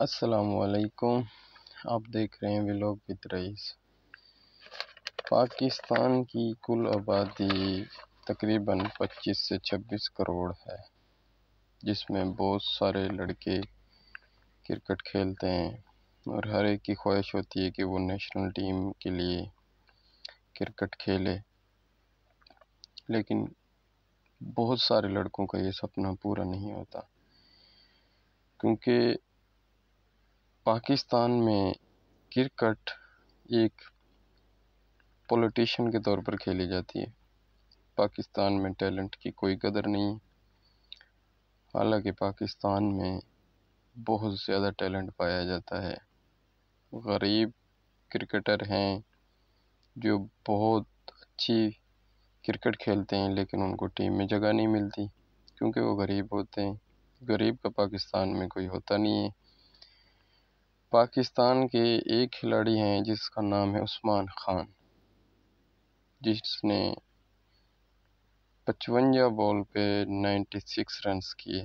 असलकुम आप देख रहे हैं विलोक विद रईस पाकिस्तान की कुल आबादी तकरीबन 25 से 26 करोड़ है जिसमें बहुत सारे लड़के क्रिकेट खेलते हैं और हर एक की ख्वाहिश होती है कि वो नेशनल टीम के लिए क्रिकेट खेले लेकिन बहुत सारे लड़कों का ये सपना पूरा नहीं होता क्योंकि पाकिस्तान में क्रिकेट एक पोलिटिशन के तौर पर खेली जाती है पाकिस्तान में टैलेंट की कोई कदर नहीं हालांकि पाकिस्तान में बहुत ज़्यादा टैलेंट पाया जाता है गरीब क्रिकेटर हैं जो बहुत अच्छी क्रिकेट खेलते हैं लेकिन उनको टीम में जगह नहीं मिलती क्योंकि वो गरीब होते हैं गरीब का पाकिस्तान में कोई होता नहीं है पाकिस्तान के एक खिलाड़ी हैं जिसका नाम है उस्मान खान जिसने पचवंजा बॉल पे 96 रन्स किए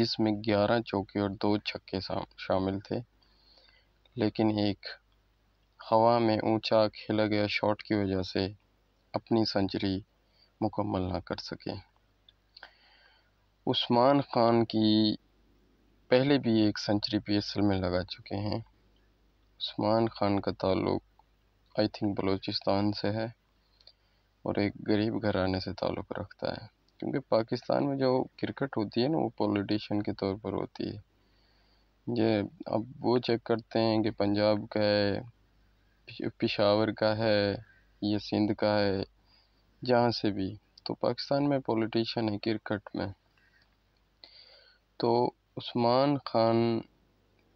जिसमें 11 चौके और दो छक्के शामिल थे लेकिन एक हवा में ऊंचा खेला गया शॉट की वजह से अपनी सेंचुरी मुकम्मल ना कर सके उस्मान खान की पहले भी एक सेंचुरी पीएसएल में लगा चुके हैं उस्मान खान का ताल्लुक़ आई थिंक बलूचिस्तान से है और एक गरीब घराने से ताल्लुक़ रखता है क्योंकि पाकिस्तान में जो क्रिकेट होती है ना वो पॉलिटिशन के तौर पर होती है ये अब वो चेक करते हैं कि पंजाब का है पिशावर का है ये सिंध का है जहाँ से भी तो पाकिस्तान में पॉलिटिशन है क्रिकेट में तो उस्मान खान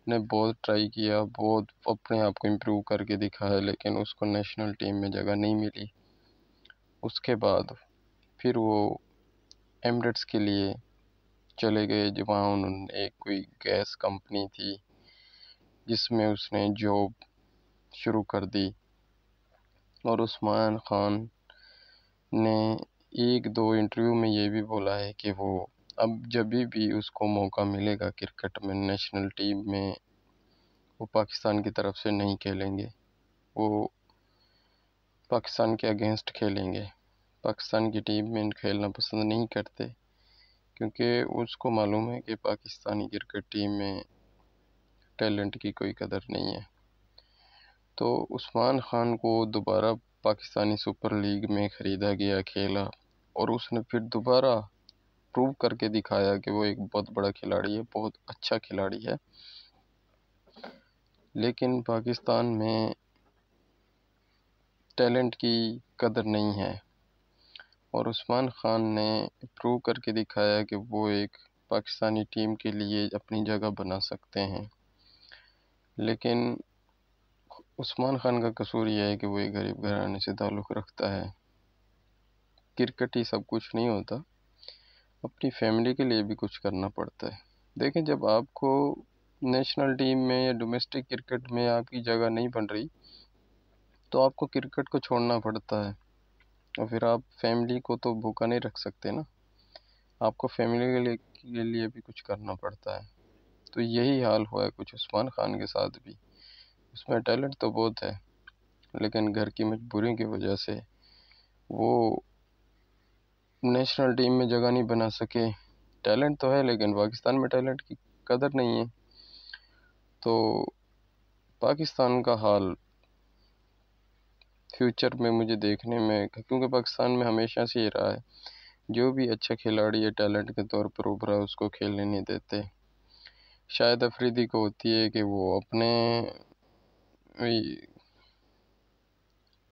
ने बहुत ट्राई किया बहुत अपने आप को इम्प्रूव करके दिखाया लेकिन उसको नेशनल टीम में जगह नहीं मिली उसके बाद फिर वो एमरेट्स के लिए चले गए जब वहाँ उन्होंने एक कोई गैस कंपनी थी जिसमें उसने जॉब शुरू कर दी और उस्मान खान ने एक दो इंटरव्यू में ये भी बोला है कि वो अब जब भी उसको मौका मिलेगा क्रिकेट में नेशनल टीम में वो पाकिस्तान की तरफ से नहीं खेलेंगे वो पाकिस्तान के अगेंस्ट खेलेंगे पाकिस्तान की टीम में खेलना पसंद नहीं करते क्योंकि उसको मालूम है कि पाकिस्तानी क्रिकेट टीम में टैलेंट की कोई कदर नहीं है तो उस्मान ख़ान को दोबारा पाकिस्तानी सुपर लीग में ख़रीदा गया खेला और उसने फिर दोबारा प्रूव करके दिखाया कि वो एक बहुत बड़ा खिलाड़ी है बहुत अच्छा खिलाड़ी है लेकिन पाकिस्तान में टैलेंट की कदर नहीं है और उस्मान ख़ान ने प्रूव करके दिखाया कि वो एक पाकिस्तानी टीम के लिए अपनी जगह बना सकते हैं लेकिन उस्मान खान का कसूर यह है कि वो एक गरीब घराने से ताल्लुक़ रखता है क्रिकेट ही सब कुछ नहीं होता अपनी फैमिली के लिए भी कुछ करना पड़ता है देखें जब आपको नेशनल टीम में या डोमेस्टिक क्रिकेट में आपकी जगह नहीं बन रही तो आपको क्रिकेट को छोड़ना पड़ता है और फिर आप फैमिली को तो भूखा नहीं रख सकते ना आपको फैमिली के लिए के लिए भी कुछ करना पड़ता है तो यही हाल हुआ है कुछ उस्मान खान के साथ भी उसमें टैलेंट तो बहुत है लेकिन घर की मजबूरी की वजह से वो नेशनल टीम में जगह नहीं बना सके टैलेंट तो है लेकिन पाकिस्तान में टैलेंट की कदर नहीं है तो पाकिस्तान का हाल फ्यूचर में मुझे देखने में क्योंकि पाकिस्तान में हमेशा से ये रहा है जो भी अच्छा खिलाड़ी है टैलेंट के तौर पर उभरा उसको खेलने नहीं देते शायद अफरीदी को होती है कि वो अपने